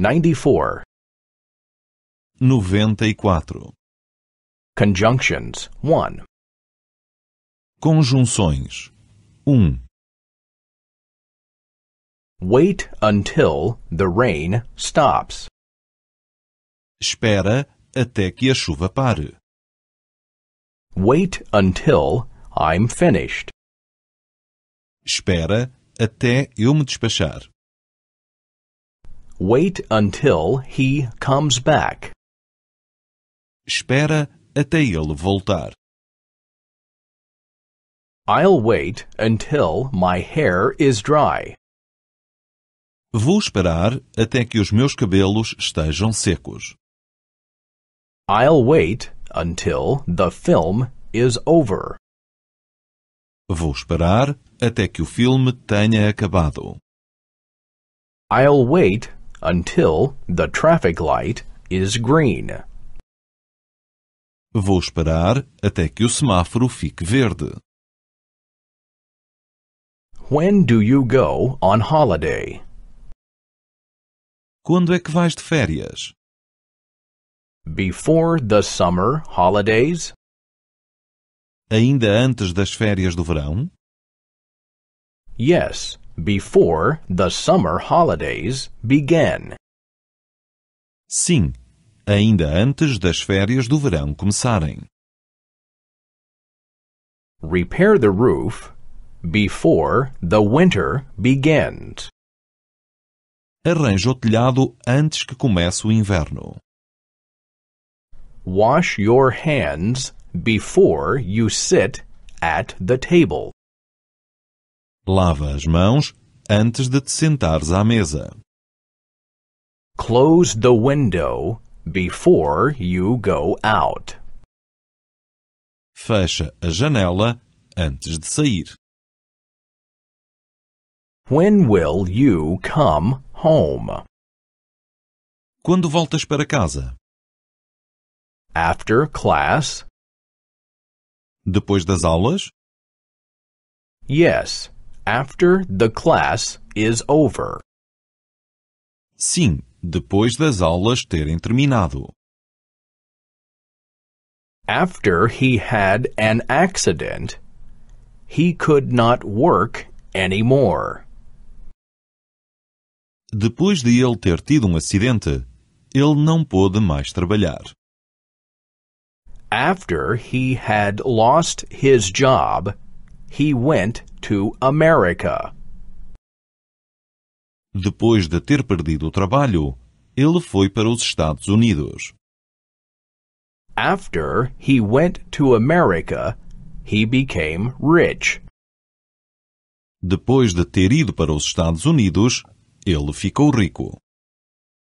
94 94 Conjunctions 1 Conjunções 1 Wait until the rain stops. Espera até que a chuva pare. Wait until I'm finished. Espera até eu me despachar. Wait until he comes back. Espera até ele voltar. I'll wait until my hair is dry. Vou esperar até que os meus cabelos estejam secos. I'll wait until the film is over. Vou esperar até que o filme tenha acabado. I'll wait until the traffic light is green. Vou esperar até que o semáforo fique verde. When do you go on holiday? Quando é que vais de férias? Before the summer holidays? Ainda antes das férias do verão? Yes, before the summer holidays begin. Sim, ainda antes das férias do verão começarem. Repair the roof before the winter begins. Arranje o telhado antes que comece o inverno. Wash your hands before you sit at the table. Lava as mãos antes de te sentares à mesa. Close the window before you go out. Fecha a janela antes de sair. When will you come home? Quando voltas para casa? After class? Depois das aulas? Yes, After the class is over. Sim, depois das aulas terem terminado. After he had an accident, he could not work anymore. Depois de ele ter tido um acidente, ele não pôde mais trabalhar. After he had lost his job, he went to America. Depois de ter perdido o trabalho, ele foi para os Estados Unidos. After he went to America, he became rich. Depois de ter ido para os Estados Unidos, ele ficou rico.